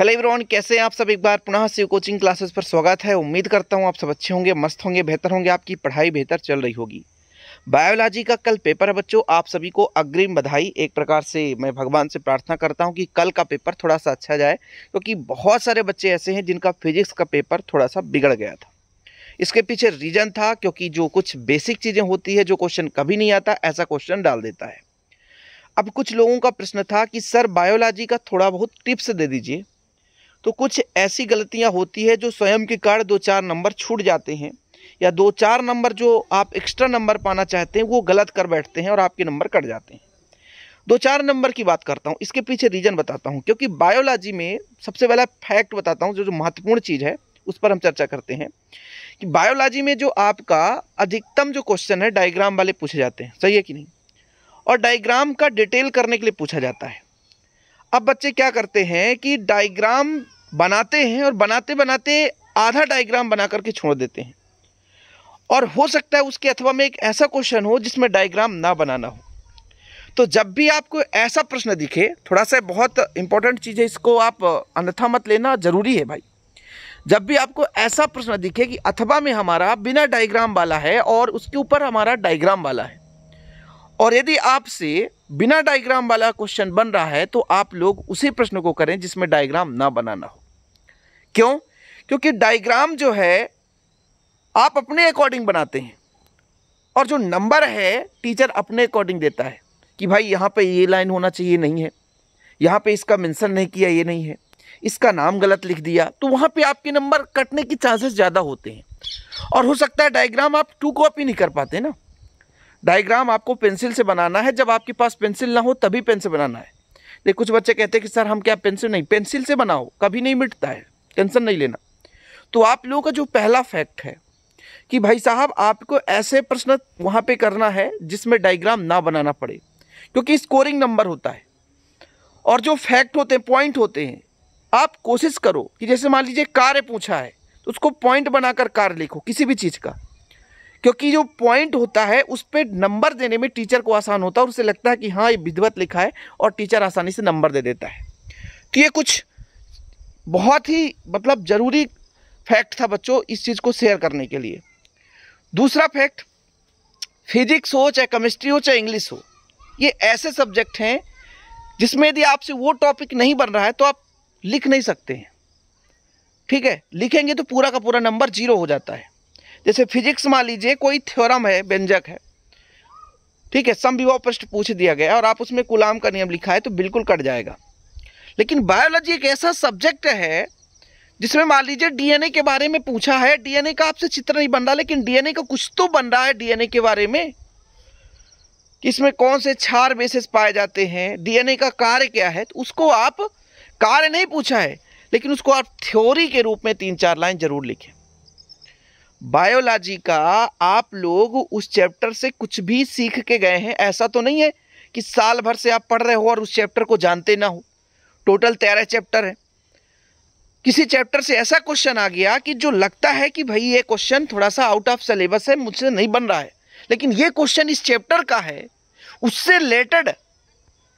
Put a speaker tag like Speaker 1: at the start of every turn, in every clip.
Speaker 1: hello everyone कैसे हैं आप सब एक बार पुनः से कोचिंग क्लासेस पर स्वागत है उम्मीद करता हूं आप सब अच्छे होंगे मस्त होंगे बेहतर होंगे आपकी पढ़ाई बेहतर चल रही होगी बायोलॉजी का कल पेपर है बच्चों आप सभी को अग्रिम बधाई एक प्रकार से मैं भगवान से प्रार्थना करता हूं कि कल का पेपर थोड़ा सा अच्छा जाए क्योंकि तो बहुत सारे बच्चे ऐसे हैं जिनका फिजिक्स का पेपर थोड़ा सा बिगड़ गया था इसके पीछे रीजन था क्योंकि जो कुछ बेसिक चीज़ें होती है जो क्वेश्चन कभी नहीं आता ऐसा क्वेश्चन डाल देता है अब कुछ लोगों का प्रश्न था कि सर बायोलॉजी का थोड़ा बहुत टिप्स दे दीजिए तो कुछ ऐसी गलतियां होती है जो स्वयं के कारण दो चार नंबर छूट जाते हैं या दो चार नंबर जो आप एक्स्ट्रा नंबर पाना चाहते हैं वो गलत कर बैठते हैं और आपके नंबर कट जाते हैं दो चार नंबर की बात करता हूँ इसके पीछे रीज़न बताता हूँ क्योंकि बायोलॉजी में सबसे पहला फैक्ट बताता हूँ जो जो महत्वपूर्ण चीज़ है उस पर हम चर्चा करते हैं कि बायोलॉजी में जो आपका अधिकतम जो क्वेश्चन है डायग्राम वाले पूछे जाते हैं सही है कि नहीं और डायग्राम का डिटेल करने के लिए पूछा जाता है अब बच्चे क्या करते हैं कि डायग्राम बनाते हैं और बनाते बनाते आधा डायग्राम बना करके छोड़ देते हैं और हो सकता है उसके अथवा में एक ऐसा क्वेश्चन हो जिसमें डायग्राम ना बनाना हो तो जब भी आपको ऐसा प्रश्न दिखे थोड़ा सा बहुत इंपॉर्टेंट चीज़ है इसको आप अन्यथा मत लेना ज़रूरी है भाई जब भी आपको ऐसा प्रश्न दिखे कि अथवा में हमारा बिना डायग्राम वाला है और उसके ऊपर हमारा डायग्राम वाला है और यदि आपसे बिना डायग्राम वाला क्वेश्चन बन रहा है तो आप लोग उसी प्रश्न को करें जिसमें डायग्राम ना बनाना हो क्यों क्योंकि डायग्राम जो है आप अपने अकॉर्डिंग बनाते हैं और जो नंबर है टीचर अपने अकॉर्डिंग देता है कि भाई यहाँ पे ये लाइन होना चाहिए नहीं है यहाँ पे इसका मेंशन नहीं किया ये नहीं है इसका नाम गलत लिख दिया तो वहाँ पे आपके नंबर कटने की चांसेस ज़्यादा होते हैं और हो सकता है डायग्राम आप टू कॉपी नहीं कर पाते ना डायग्राम आपको पेंसिल से बनाना है जब आपके पास पेंसिल ना हो तभी पेन से बनाना है देख कुछ बच्चे कहते हैं कि सर हम क्या पेंसिल नहीं पेंसिल से बनाओ कभी नहीं मिटता है टेंशन नहीं लेना तो आप लोगों का जो पहला फैक्ट है कि भाई साहब आपको ऐसे प्रश्न वहाँ पे करना है जिसमें डायग्राम ना बनाना पड़े क्योंकि स्कोरिंग नंबर होता है और जो फैक्ट होते हैं पॉइंट होते हैं आप कोशिश करो कि जैसे मान लीजिए कार्य पूछा है तो उसको पॉइंट बनाकर कार्य लिखो किसी भी चीज़ का क्योंकि जो पॉइंट होता है उस पर नंबर देने में टीचर को आसान होता है और उसे लगता है कि हाँ ये विधिवत लिखा है और टीचर आसानी से नंबर दे देता है तो ये कुछ बहुत ही मतलब ज़रूरी फैक्ट था बच्चों इस चीज़ को शेयर करने के लिए दूसरा फैक्ट फिजिक्स हो चाहे केमिस्ट्री हो चाहे इंग्लिश हो ये ऐसे सब्जेक्ट हैं जिसमें यदि आपसे वो टॉपिक नहीं बन रहा है तो आप लिख नहीं सकते हैं ठीक है लिखेंगे तो पूरा का पूरा नंबर जीरो हो जाता है जैसे फिजिक्स मान लीजिए कोई थ्योरम है व्यंजक है ठीक है सम विवाह प्रश्न पूछ दिया गया और आप उसमें गुलाम का नियम लिखा है तो बिल्कुल कट जाएगा लेकिन बायोलॉजी एक ऐसा सब्जेक्ट है जिसमें मान लीजिए डीएनए के बारे में पूछा है डीएनए का आपसे चित्र नहीं बन रहा लेकिन डीएनए का कुछ तो बन रहा है डीएनए के बारे में कि इसमें कौन से छार बेसिस पाए जाते हैं डीएनए का कार्य क्या है तो उसको आप कार्य नहीं पूछा है लेकिन उसको आप थ्योरी के रूप में तीन चार लाइन जरूर लिखें बायोलॉजी का आप लोग उस चैप्टर से कुछ भी सीख के गए हैं ऐसा तो नहीं है कि साल भर से आप पढ़ रहे हो और उस चैप्टर को जानते ना हो टोटल तेरह चैप्टर है किसी चैप्टर से ऐसा क्वेश्चन आ गया कि जो लगता है कि भाई ये क्वेश्चन थोड़ा सा आउट ऑफ सिलेबस है मुझसे नहीं बन रहा है लेकिन ये क्वेश्चन इस चैप्टर का है उससे रिलेटेड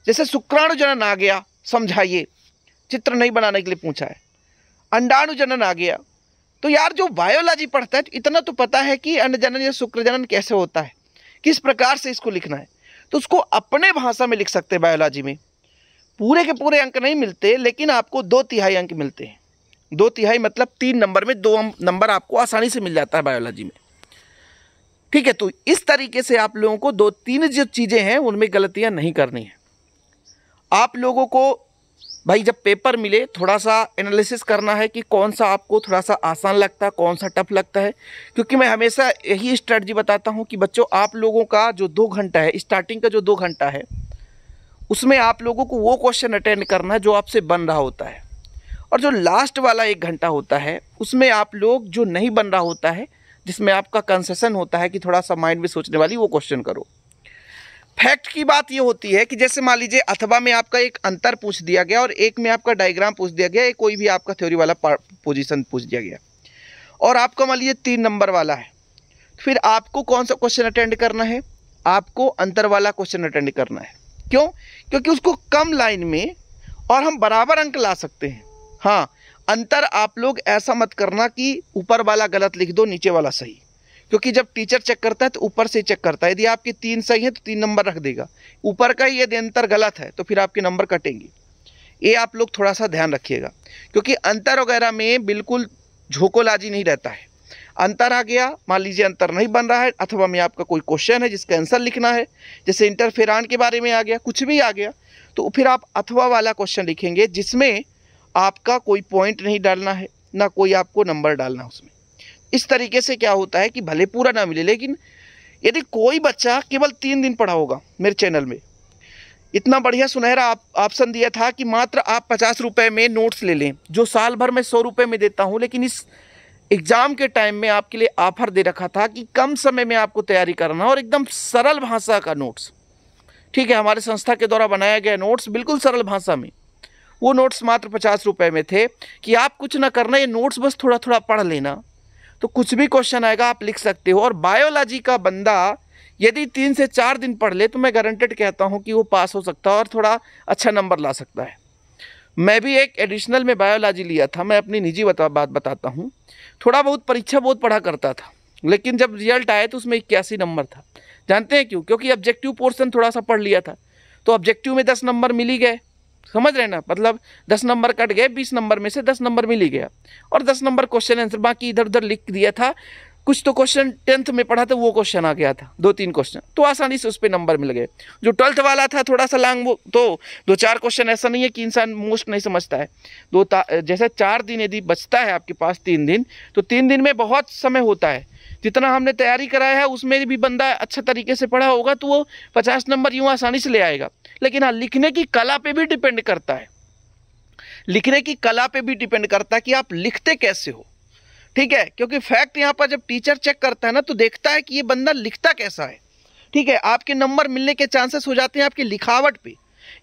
Speaker 1: जैसे शुक्राणु जनन आ गया समझाइए चित्र नहीं बनाने के लिए पूछा है अंडाणु जनन आ गया तो यार जो बायोलॉजी पढ़ता है तो इतना तो पता है कि अन्नजनन या शुक्र जनन कैसे होता है किस प्रकार से इसको लिखना है तो उसको अपने भाषा में लिख सकते हैं बायोलॉजी में पूरे के पूरे अंक नहीं मिलते लेकिन आपको दो तिहाई अंक मिलते हैं दो तिहाई मतलब तीन नंबर में दो अं-, नंबर आपको आसानी से मिल जाता है बायोलॉजी में ठीक है तो इस तरीके से आप लोगों को दो तीन जो चीज़ें हैं उनमें गलतियां नहीं करनी है आप लोगों को भाई जब पेपर मिले थोड़ा सा एनालिसिस करना है कि कौन सा आपको थोड़ा सा आसान लगता है कौन सा टफ लगता है क्योंकि मैं हमेशा यही स्ट्रेटजी बताता हूँ कि बच्चों आप लोगों का जो दो घंटा है स्टार्टिंग का जो दो घंटा है उसमें आप लोगों को वो क्वेश्चन अटेंड करना है जो आपसे बन रहा होता है और जो लास्ट वाला एक घंटा होता है उसमें आप लोग जो नहीं बन रहा होता है जिसमें आपका कंसेशन होता है कि थोड़ा सा माइंड में सोचने वाली वो क्वेश्चन करो फैक्ट की बात ये होती है कि जैसे मान लीजिए अथवा में आपका एक अंतर पूछ दिया गया और एक में आपका डायग्राम पूछ दिया गया कोई भी आपका थ्योरी वाला पोजिशन पूछ दिया गया और आपका मान लीजिए तीन नंबर वाला है तो फिर आपको कौन सा क्वेश्चन अटेंड करना है आपको अंतर वाला क्वेश्चन अटेंड करना है क्यों क्योंकि उसको कम लाइन में और हम बराबर अंक ला सकते हैं हाँ अंतर आप लोग ऐसा मत करना कि ऊपर वाला गलत लिख दो नीचे वाला सही क्योंकि जब टीचर चेक करता है तो ऊपर से चेक करता है यदि आपकी तीन सही है तो तीन नंबर रख देगा ऊपर का ही यदि अंतर गलत है तो फिर आपके नंबर कटेंगे ये आप लोग थोड़ा सा ध्यान रखिएगा क्योंकि अंतर वगैरह में बिल्कुल झोंकोलाजी नहीं रहता है अंतर आ गया मान लीजिए अंतर नहीं बन रहा है अथवा में आपका कोई क्वेश्चन है जिसका आंसर लिखना है जैसे इंटरफेरान के बारे में आ गया कुछ भी आ गया तो फिर आप अथवा वाला क्वेश्चन लिखेंगे जिसमें आपका कोई पॉइंट नहीं डालना है ना कोई आपको नंबर डालना उसमें इस तरीके से क्या होता है कि भले पूरा ना मिले लेकिन यदि कोई बच्चा केवल तीन दिन पढ़ा होगा मेरे चैनल में इतना बढ़िया सुनहरा ऑप्शन दिया था कि मात्र आप पचास रुपये में नोट्स ले लें जो साल भर में सौ रुपये में देता हूँ लेकिन इस एग्ज़ाम के टाइम में आपके लिए ऑफर दे रखा था कि कम समय में आपको तैयारी करना और एकदम सरल भाषा का नोट्स ठीक है हमारे संस्था के द्वारा बनाया गया नोट्स बिल्कुल सरल भाषा में वो नोट्स मात्र पचास रुपये में थे कि आप कुछ ना करना ये नोट्स बस थोड़ा थोड़ा पढ़ लेना तो कुछ भी क्वेश्चन आएगा आप लिख सकते हो और बायोलॉजी का बंदा यदि तीन से चार दिन पढ़ ले तो मैं गारंटेड कहता हूँ कि वो पास हो सकता है और थोड़ा अच्छा नंबर ला सकता है मैं भी एक एडिशनल में बायोलॉजी लिया था मैं अपनी निजी बता, बात बताता हूँ थोड़ा बहुत परीक्षा बहुत पढ़ा करता था लेकिन जब रिजल्ट आया तो उसमें इक्यासी नंबर था जानते हैं क्यों क्योंकि ऑब्जेक्टिव पोर्सन थोड़ा सा पढ़ लिया था तो ऑब्जेक्टिव में दस नंबर मिल ही गए समझ रहे ना मतलब दस नंबर कट गए बीस नंबर में से दस नंबर मिल ही गया और दस नंबर क्वेश्चन आंसर बाकी इधर उधर लिख दिया था कुछ तो क्वेश्चन टेंथ में पढ़ा था वो क्वेश्चन आ गया था दो तीन क्वेश्चन तो आसानी से उस पर नंबर मिल गए जो ट्वेल्थ वाला था थोड़ा सा लॉन्ग वो तो दो चार क्वेश्चन ऐसा नहीं है कि इंसान मोस्ट नहीं समझता है दो जैसे चार दिन यदि बचता है आपके पास तीन दिन तो तीन दिन में बहुत समय होता है जितना हमने तैयारी कराया है उसमें भी बंदा अच्छे तरीके से पढ़ा होगा तो वो पचास नंबर यूँ आसानी से ले आएगा लेकिन हाँ लिखने की कला पर भी डिपेंड करता है लिखने की कला पे भी डिपेंड करता है कि आप लिखते कैसे हो ठीक है क्योंकि फैक्ट यहाँ पर जब टीचर चेक करता है ना तो देखता है कि ये बंदा लिखता कैसा है ठीक है आपके नंबर मिलने के चांसेस हो जाते हैं आपकी लिखावट पे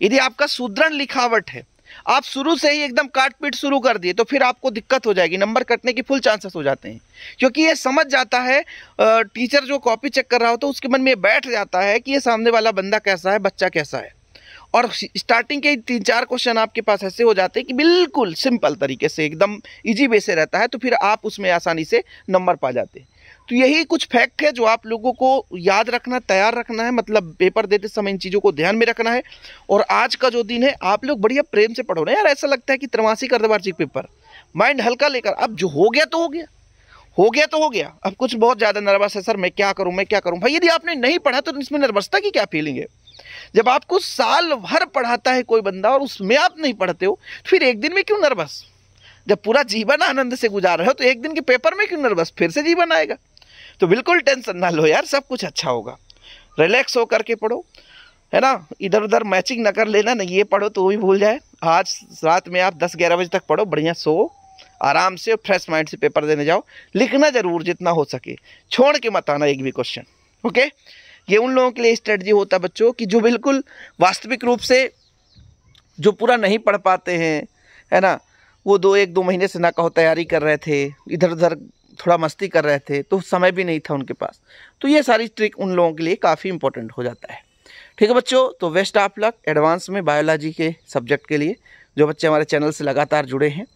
Speaker 1: यदि आपका सुदृढ़ लिखावट है आप शुरू से ही एकदम काट पीट शुरू कर दिए तो फिर आपको दिक्कत हो जाएगी नंबर कटने की फुल चांसेस हो जाते हैं क्योंकि ये समझ जाता है टीचर जो कॉपी चेक कर रहा हो तो उसके मन में बैठ जाता है कि ये सामने वाला बंदा कैसा है बच्चा कैसा है और स्टार्टिंग के तीन चार क्वेश्चन आपके पास ऐसे हो जाते हैं कि बिल्कुल सिंपल तरीके से एकदम इजी वे से रहता है तो फिर आप उसमें आसानी से नंबर पा जाते हैं तो यही कुछ फैक्ट है जो आप लोगों को याद रखना तैयार रखना है मतलब पेपर देते समय इन चीज़ों को ध्यान में रखना है और आज का जो दिन है आप लोग बढ़िया प्रेम से पढ़ो ना यार ऐसा लगता है कि त्रमासी कर दे पेपर माइंड हल्का लेकर अब जो हो गया तो हो गया हो गया तो हो गया अब कुछ बहुत ज़्यादा नर्वस है सर मैं क्या करूँ मैं क्या करूँ भाई यदि आपने नहीं पढ़ा तो इसमें नर्वसता की क्या फीलिंग है जब आपको साल भर पढ़ाता है कोई बंदा और उसमें आप नहीं पढ़ते हो तो फिर एक दिन में क्यों नर्वस जब पूरा जीवन आनंद से गुजार रहे हो तो एक दिन के पेपर में क्यों नर्वस फिर से जीवन आएगा तो बिल्कुल टेंशन ना लो यार सब कुछ अच्छा होगा रिलैक्स हो करके पढ़ो है ना इधर उधर मैचिंग ना कर लेना ना ये पढ़ो तो भी भूल जाए आज रात में आप दस ग्यारह बजे तक पढ़ो बढ़िया सो आराम से फ्रेश माइंड से पेपर देने जाओ लिखना ज़रूर जितना हो सके छोड़ के मत आना एक भी क्वेश्चन ओके ये उन लोगों के लिए स्ट्रेटजी होता बच्चों कि जो बिल्कुल वास्तविक रूप से जो पूरा नहीं पढ़ पाते हैं है ना वो दो एक दो महीने से ना कहो तैयारी कर रहे थे इधर उधर थोड़ा मस्ती कर रहे थे तो समय भी नहीं था उनके पास तो ये सारी ट्रिक उन लोगों के लिए काफ़ी इंपॉर्टेंट हो जाता है ठीक है बच्चों तो वेस्ट ऑफ लक एडवांस में बायोलॉजी के सब्जेक्ट के लिए जो बच्चे हमारे चैनल से लगातार जुड़े हैं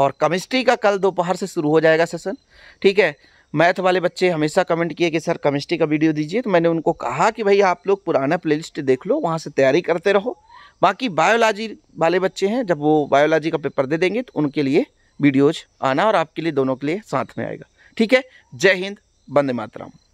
Speaker 1: और केमिस्ट्री का कल दोपहर से शुरू हो जाएगा सेशन ठीक है मैथ वाले बच्चे हमेशा कमेंट किए कि सर केमिस्ट्री का वीडियो दीजिए तो मैंने उनको कहा कि भाई आप लोग पुराना प्लेलिस्ट देख लो वहाँ से तैयारी करते रहो बाकी बायोलॉजी वाले बच्चे हैं जब वो बायोलॉजी का पेपर दे देंगे तो उनके लिए वीडियोज आना और आपके लिए दोनों के लिए साथ में आएगा ठीक है जय हिंद बंदे मातराम